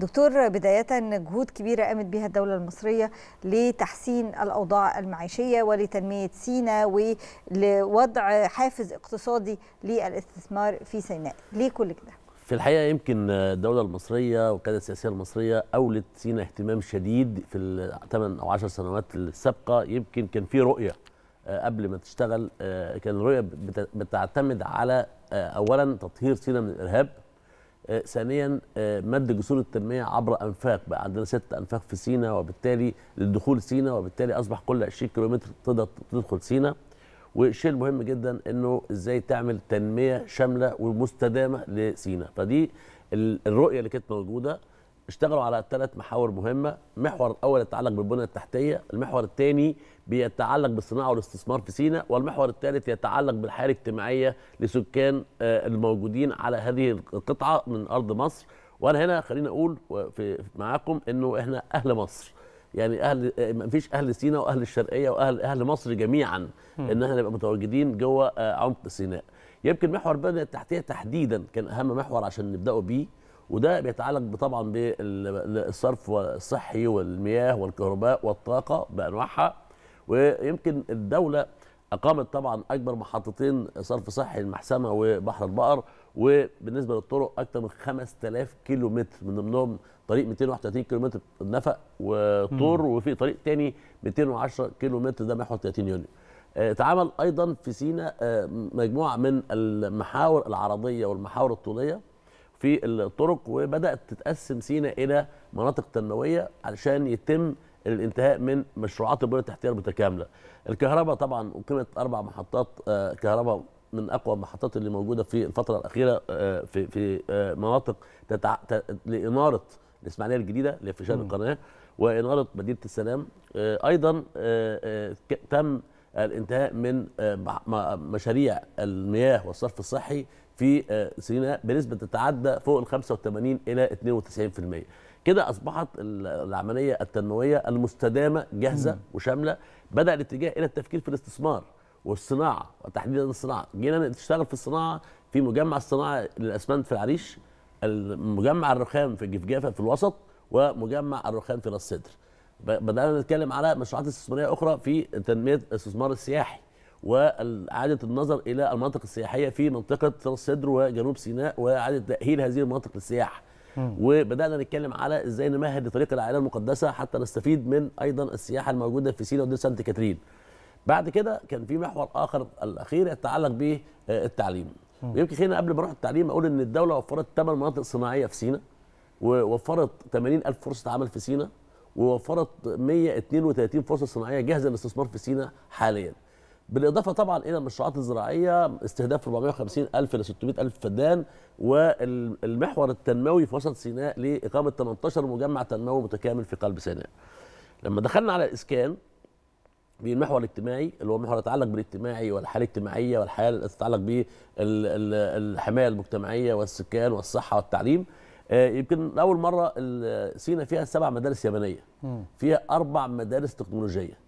دكتور بداية جهود كبيرة قامت بها الدولة المصرية لتحسين الأوضاع المعيشية ولتنمية سينا ولوضع حافز اقتصادي للاستثمار في سيناء ليه كل ده؟ في الحقيقة يمكن الدولة المصرية والقيادة السياسية المصرية أولت سينا اهتمام شديد في الثمان أو عشر سنوات السابقة يمكن كان في رؤية آه، قبل ما تشتغل آه، كان الرؤية بتعتمد على آه، أولا تطهير سينا من الإرهاب آه، ثانيا آه، مد جسور التنميه عبر انفاق بقى عندنا ست انفاق في سينا وبالتالي للدخول سينا وبالتالي اصبح كل 20 كيلومتر تقدر تدخل سينا والشيء المهم جدا انه ازاي تعمل تنميه شامله ومستدامه لسينا فدي الرؤيه اللي كانت موجوده اشتغلوا على ثلاث محاور مهمه المحور الاول يتعلق بالبنيه التحتيه المحور الثاني بيتعلق بالصناعه والاستثمار في سيناء والمحور الثالث يتعلق بالحياه الاجتماعيه لسكان آه، الموجودين على هذه القطعه من ارض مصر وانا هنا خليني اقول في معاكم انه احنا اهل مصر يعني اهل ما فيش اهل سيناء واهل الشرقيه واهل اهل مصر جميعا ان احنا نبقى متواجدين جوه آه، عمق سيناء يمكن محور البنيه التحتيه تحديدا كان اهم محور عشان نبداوا بيه وده بيتعلق طبعا بالصرف الصحي والمياه والكهرباء والطاقه بانواعها ويمكن الدوله اقامت طبعا اكبر محطتين صرف صحي المحسمه وبحر البقر وبالنسبه للطرق اكثر من 5000 كيلو متر من ضمنهم طريق 231 كيلو متر نفق وطور وفي طريق ثاني 210 كيلو متر ده محور 30 يونيو آه، اتعمل ايضا في سينا آه، مجموعه من المحاور العرضيه والمحاور الطوليه في الطرق وبدات تتقسم سينا الى مناطق تنمويه علشان يتم الانتهاء من مشروعات البنيه التحتيه المتكامله. الكهرباء طبعا اقيمت اربع محطات آه، كهرباء من اقوى المحطات اللي موجوده في الفتره الاخيره آه، في في آه، مناطق تتع... لاناره الاسماعيليه الجديده اللي في شارع القناه واناره مدينه السلام ايضا تم الانتهاء من آه، مشاريع المياه والصرف الصحي في آه، سيناء بنسبه تتعدى فوق ال 85 الى 92%. كده اصبحت العمليه التنمويه المستدامه جاهزه وشامله بدا الاتجاه الى التفكير في الاستثمار والصناعه وتحديدا الصناعه جينا نشتغل في الصناعه في مجمع الصناعه للاسمنت في العريش مجمع الرخام في جفجافه في الوسط ومجمع الرخام في راس الصدر بدانا نتكلم على مشروعات استثماريه اخرى في تنميه الاستثمار السياحي واعاده النظر الى المناطق السياحيه في منطقه راس وجنوب سيناء واعاده تاهيل هذه المناطق للسياحه وبدانا نتكلم على ازاي نمهد لطريق العائله المقدسه حتى نستفيد من ايضا السياحه الموجوده في سينا ودير سانت كاترين بعد كده كان في محور اخر الاخير يتعلق بالتعليم آه، ويمكن خلينا قبل ما اروح التعليم اقول ان الدوله وفرت 8 مناطق صناعيه في سينا ووفرت 80 الف فرصه عمل في سينا ووفرت 132 فرصه صناعيه جاهزه للاستثمار في سينا حاليا. بالاضافه طبعا الى المشروعات الزراعيه استهداف 450 الف الى 600 الف فدان والمحور التنموي في وسط سيناء لاقامه 18 مجمع تنموي متكامل في قلب سيناء. لما دخلنا على الاسكان بالمحور الاجتماعي اللي هو محور يتعلق بالاجتماعي والحاله الاجتماعيه والحاله التي تتعلق بالحمايه المجتمعيه والسكان والصحه والتعليم آه، يمكن اول مره سينا فيها سبع مدارس يابانيه فيها اربع مدارس تكنولوجيه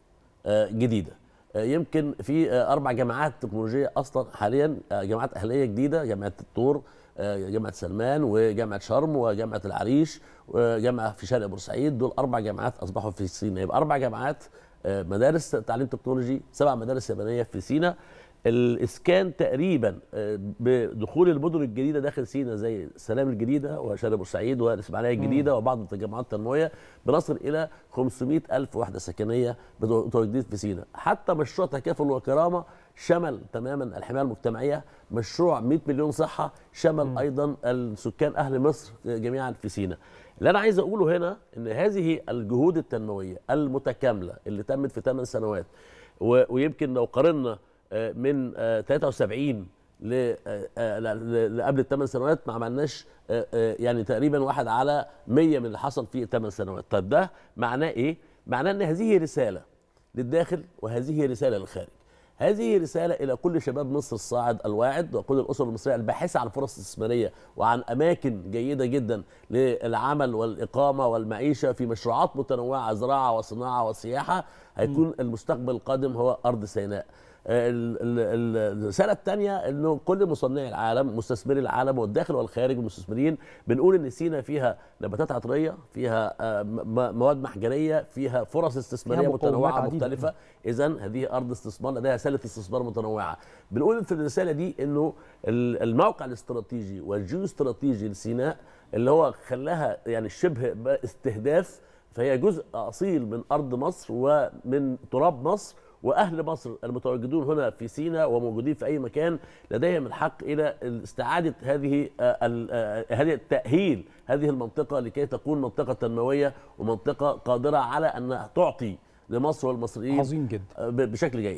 آه، جديده آه، يمكن في اربع جامعات تكنولوجيه اصلا حاليا جامعات اهليه جديده جامعه الطور جامعه سلمان وجامعه شرم وجامعه العريش وجامعه في شرق بورسعيد دول اربع جامعات اصبحوا في سينا يبقى اربع جامعات مدارس تعليم تكنولوجي سبع مدارس يابانيه في سينا الاسكان تقريبا آه، بدخول المدن الجديده داخل سينا زي السلام الجديده وشارع بورسعيد والاسماعيليه الجديده وبعض التجمعات التنمويه بنصل الى 500 الف وحده سكنيه بدور جديد في سينا حتى مشروع تكافل وكرامه شمل تماما الحمايه المجتمعيه مشروع 100 مليون صحه شمل م. ايضا السكان اهل مصر جميعا في سينا اللي انا عايز اقوله هنا ان هذه الجهود التنمويه المتكامله اللي تمت في 8 سنوات ويمكن لو قارنا آه، من 73 آه، آه، لقبل الثمان سنوات ما عملناش يعني تقريبا واحد على 100 من اللي حصل في الثمان سنوات طب ده معناه ايه معناه ان هذه رساله للداخل وهذه رساله للخارج هذه رسالة إلى كل شباب مصر الصاعد الواعد وكل الأسر المصرية الباحثة عن فرص استثمارية وعن أماكن جيدة جدا للعمل والإقامة والمعيشة في مشروعات متنوعة زراعة وصناعة وسياحة هيكون المستقبل القادم هو أرض سيناء السنه الثانيه انه كل مصنعي العالم مستثمري العالم والداخل والخارج المستثمرين بنقول ان سينا فيها نباتات عطريه فيها آه، مواد محجريه فيها فرص استثماريه متنوعه مختلفه اذا هذه ارض استثمار لديها سله استثمار متنوعه بنقول في الرساله دي انه الموقع الاستراتيجي والجيو استراتيجي لسيناء اللي هو خلاها يعني شبه استهداف فهي جزء اصيل من ارض مصر ومن تراب مصر واهل مصر المتواجدون هنا في سينا وموجودين في اي مكان لديهم الحق الى استعاده هذه آه، آه، هذه التاهيل هذه المنطقه لكي تكون منطقه تنمويه ومنطقه قادره على ان تعطي لمصر والمصريين عظيم جدا آه، بشكل جيد